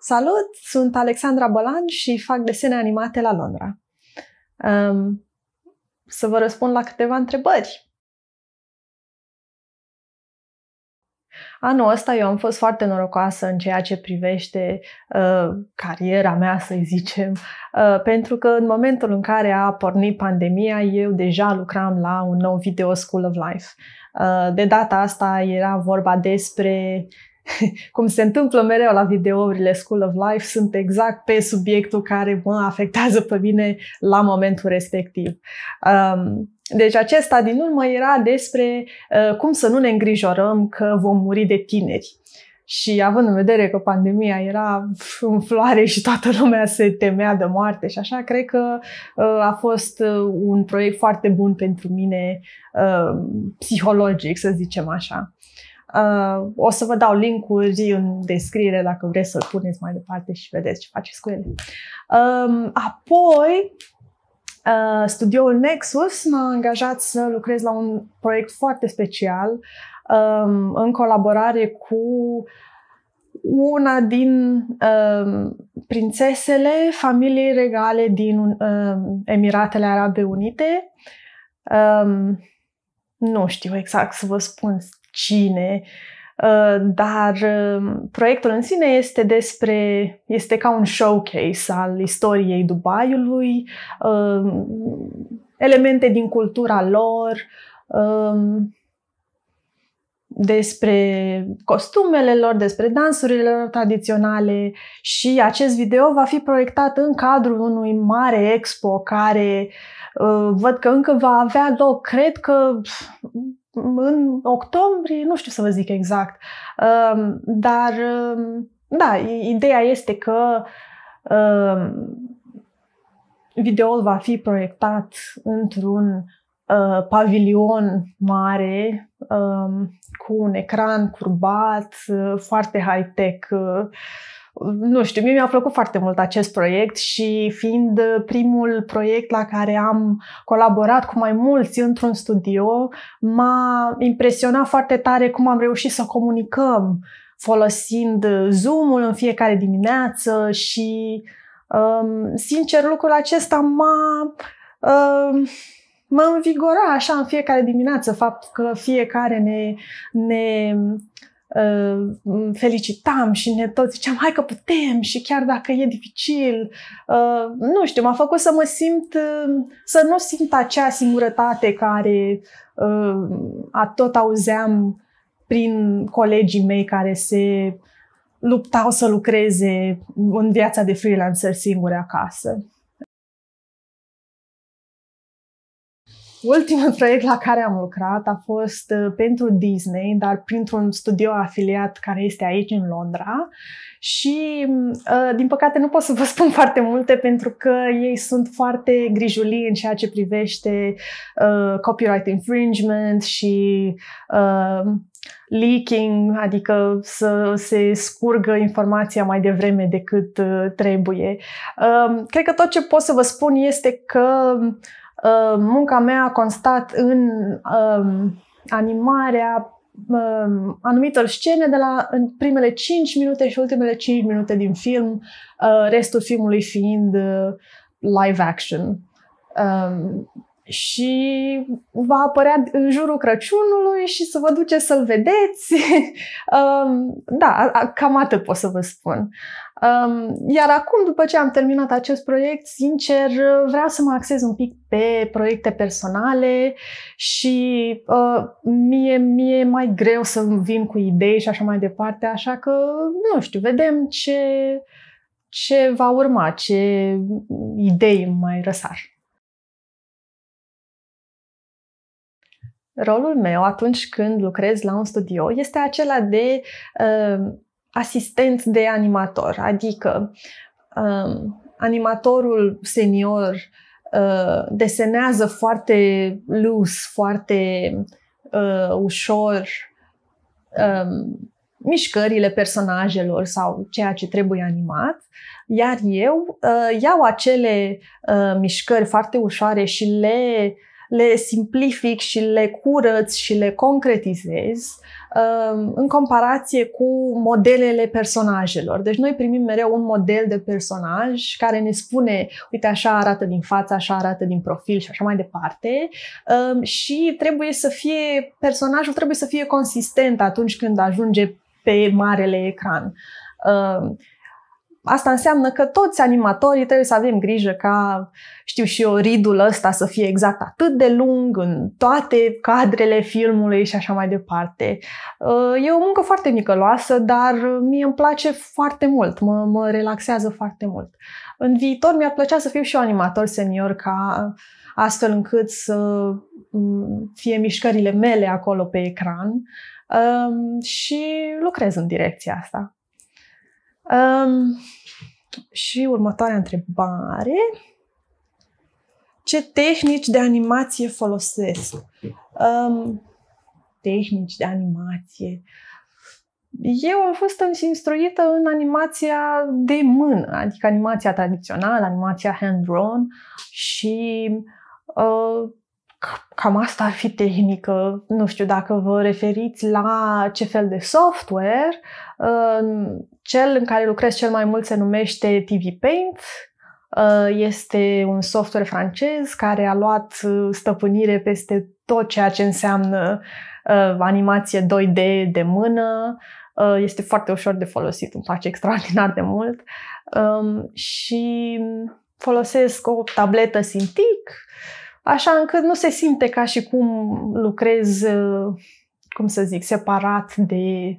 Salut, sunt Alexandra Bolan și fac desene animate la Londra. Um, să vă răspund la câteva întrebări. Anul ăsta eu am fost foarte norocoasă în ceea ce privește uh, cariera mea, să zicem, uh, pentru că în momentul în care a pornit pandemia, eu deja lucram la un nou video School of Life. Uh, de data asta era vorba despre uh, cum se întâmplă mereu la videourile School of Life, sunt exact pe subiectul care mă afectează pe mine la momentul respectiv. Um, deci acesta din urmă era despre uh, cum să nu ne îngrijorăm că vom muri de tineri. Și având în vedere că pandemia era în floare și toată lumea se temea de moarte și așa, cred că uh, a fost uh, un proiect foarte bun pentru mine, uh, psihologic, să zicem așa. Uh, o să vă dau linkuri în descriere dacă vreți să-l puneți mai departe și vedeți ce faceți cu ele. Uh, apoi, uh, studioul Nexus m-a angajat să lucrez la un proiect foarte special um, în colaborare cu una din um, prințesele familiei regale din um, Emiratele Arabe Unite. Um, nu știu exact să vă spun cine, uh, dar um, proiectul în sine este despre, este ca un showcase al istoriei Dubaiului, um, elemente din cultura lor, um, despre costumele lor, despre dansurile lor tradiționale și acest video va fi proiectat în cadrul unui mare expo care uh, văd că încă va avea loc, cred că în octombrie, nu știu să vă zic exact, ehm, dar ehm, da, ideea este că ehm, videoul va fi proiectat într-un eh, pavilion mare cu un ecran curbat, eh, foarte high-tech, eh, nu știu, mie mi-a plăcut foarte mult acest proiect și fiind primul proiect la care am colaborat cu mai mulți într-un studio, m-a impresionat foarte tare cum am reușit să comunicăm folosind Zoom-ul în fiecare dimineață și, um, sincer, lucrul acesta m-a... Um, mă învigora așa în fiecare dimineață, fapt că fiecare ne, ne felicitam și ne toți ziceam, hai că putem și chiar dacă e dificil, uh, nu știu, m-a făcut să mă simt, uh, să nu simt acea singurătate care uh, a tot auzeam prin colegii mei care se luptau să lucreze în viața de freelancer singure acasă. Ultimul proiect la care am lucrat a fost uh, pentru Disney, dar printr-un studio afiliat care este aici în Londra și mm, uh, din păcate nu pot să vă spun foarte multe pentru că ei sunt foarte grijulii în ceea ce privește uh, copyright infringement și uh, leaking, adică să se scurgă informația mai devreme decât uh, trebuie. Um, cred că tot ce pot să vă spun este că Uh, munca mea a constat în um, animarea um, anumitor scene de la în primele 5 minute și ultimele 5 minute din film, uh, restul filmului fiind uh, live action. Um, și va apărea în jurul Crăciunului și să vă duce să-l vedeți. da, cam atât pot să vă spun. Iar acum, după ce am terminat acest proiect, sincer, vreau să mă axez un pic pe proiecte personale și uh, mie, mie e mai greu să vin cu idei și așa mai departe, așa că, nu știu, vedem ce, ce va urma, ce idei mai răsar. Rolul meu atunci când lucrez la un studio este acela de uh, asistent de animator, adică um, animatorul senior uh, desenează foarte lus, foarte uh, ușor um, mișcările personajelor sau ceea ce trebuie animat, iar eu uh, iau acele uh, mișcări foarte ușoare și le le simplific și le curăț și le concretizez um, în comparație cu modelele personajelor. Deci noi primim mereu un model de personaj care ne spune, uite așa arată din față, așa arată din profil și așa mai departe um, și trebuie să fie, personajul trebuie să fie consistent atunci când ajunge pe marele ecran. Um, asta înseamnă că toți animatorii trebuie să avem grijă ca, știu și eu, ridul ăsta să fie exact atât de lung în toate cadrele filmului și așa mai departe. Uh, e o muncă foarte nicăloasă, dar mie îmi place foarte mult, mă, mă relaxează foarte mult. În viitor mi-ar plăcea să fiu și eu animator senior ca astfel încât să fie mișcările mele acolo pe ecran uh, și lucrez în direcția asta. Um, și următoarea întrebare. Ce tehnici de animație folosesc? Um, tehnici de animație. Eu am fost instruită în animația de mână, adică animația tradițională, animația hand-drawn și uh, Cam asta ar fi tehnică. Nu știu dacă vă referiți la ce fel de software. Uh, cel în care lucrez cel mai mult se numește TV Paint. Uh, este un software francez care a luat uh, stăpânire peste tot ceea ce înseamnă animație 2D de mână, este foarte ușor de folosit, îmi place extraordinar de mult um, și folosesc o tabletă Cintiq așa încât nu se simte ca și cum lucrez, uh, cum să zic, separat de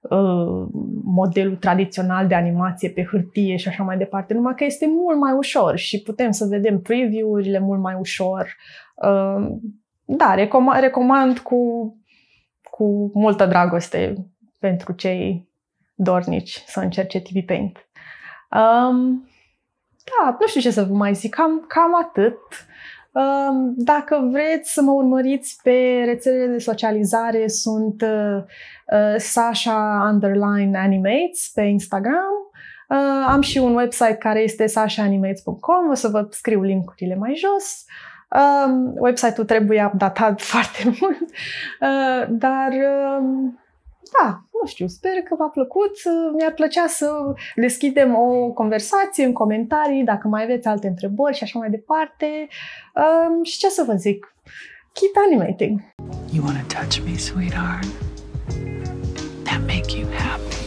uh, modelul tradițional de animație pe hârtie și așa mai departe, numai că este mult mai ușor și putem să vedem preview-urile mult mai ușor. Uh, da, recomand, recomand cu, cu multă dragoste pentru cei dornici să încerce TV Paint. Um, da, nu știu ce să vă mai zic, cam, cam atât. Dacă vreți să mă urmăriți pe rețelele de socializare, sunt uh, uh, Sasha Underline Animates pe Instagram. Uh, am și un website care este sashaanimates.com, o să vă scriu linkurile mai jos. Um, website-ul trebuie updatat foarte mult, dar um, da, nu știu, sper că v-a plăcut. Mi-ar plăcea să deschidem o conversație în comentarii, dacă mai aveți alte întrebări și așa mai departe. Um, și ce să vă zic? Keep animating! You wanna touch me, sweetheart? That make you happy?